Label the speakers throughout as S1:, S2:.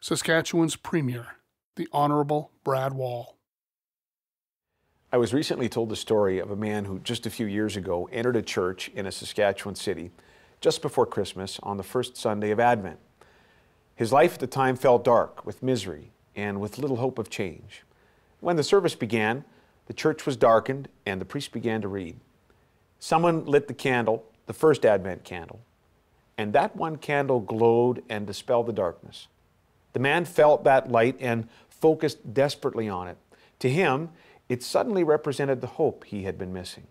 S1: Saskatchewan's Premier, the Honorable Brad Wall. I was recently told the story of a man who just a few years ago entered a church in a Saskatchewan city just before Christmas on the first Sunday of Advent. His life at the time fell dark with misery and with little hope of change. When the service began, the church was darkened and the priest began to read. Someone lit the candle, the first Advent candle, and that one candle glowed and dispelled the darkness. The man felt that light and focused desperately on it. To him, it suddenly represented the hope he had been missing.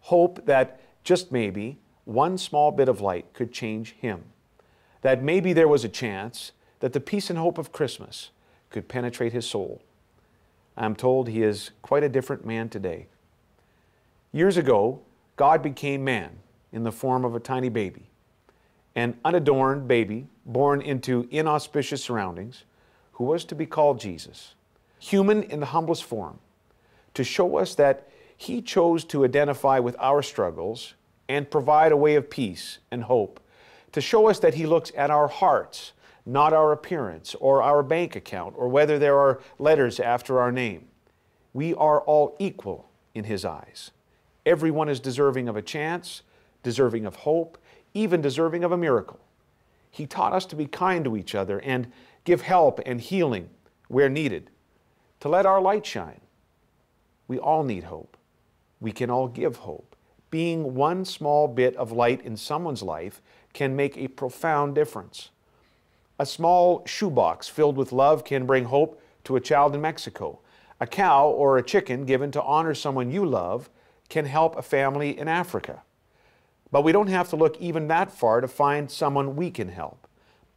S1: Hope that just maybe one small bit of light could change him. That maybe there was a chance that the peace and hope of Christmas could penetrate his soul. I'm told he is quite a different man today. Years ago, God became man in the form of a tiny baby an unadorned baby born into inauspicious surroundings, who was to be called Jesus, human in the humblest form, to show us that he chose to identify with our struggles and provide a way of peace and hope, to show us that he looks at our hearts, not our appearance or our bank account or whether there are letters after our name. We are all equal in his eyes. Everyone is deserving of a chance, deserving of hope, even deserving of a miracle. He taught us to be kind to each other and give help and healing where needed, to let our light shine. We all need hope. We can all give hope. Being one small bit of light in someone's life can make a profound difference. A small shoebox filled with love can bring hope to a child in Mexico. A cow or a chicken given to honor someone you love can help a family in Africa. But we don't have to look even that far to find someone we can help.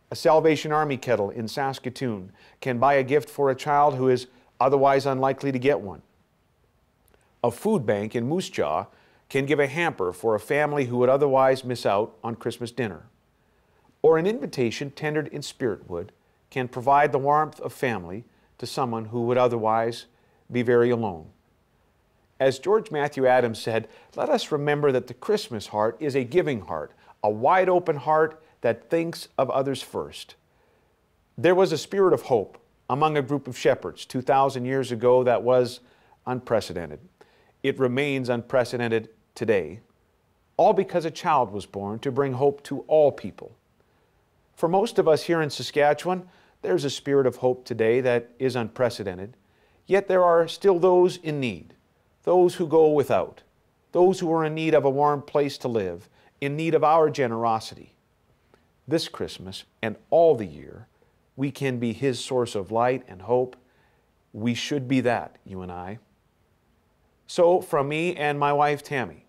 S1: A Salvation Army kettle in Saskatoon can buy a gift for a child who is otherwise unlikely to get one. A food bank in Moose Jaw can give a hamper for a family who would otherwise miss out on Christmas dinner. Or an invitation tendered in Spiritwood can provide the warmth of family to someone who would otherwise be very alone. As George Matthew Adams said, let us remember that the Christmas heart is a giving heart, a wide open heart that thinks of others first. There was a spirit of hope among a group of shepherds 2,000 years ago that was unprecedented. It remains unprecedented today, all because a child was born to bring hope to all people. For most of us here in Saskatchewan, there's a spirit of hope today that is unprecedented, yet there are still those in need those who go without, those who are in need of a warm place to live, in need of our generosity. This Christmas and all the year, we can be His source of light and hope. We should be that, you and I. So, from me and my wife, Tammy,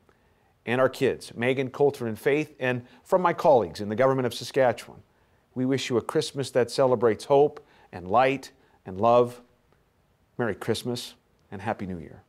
S1: and our kids, Megan, Coulter, and Faith, and from my colleagues in the government of Saskatchewan, we wish you a Christmas that celebrates hope and light and love. Merry Christmas and Happy New Year.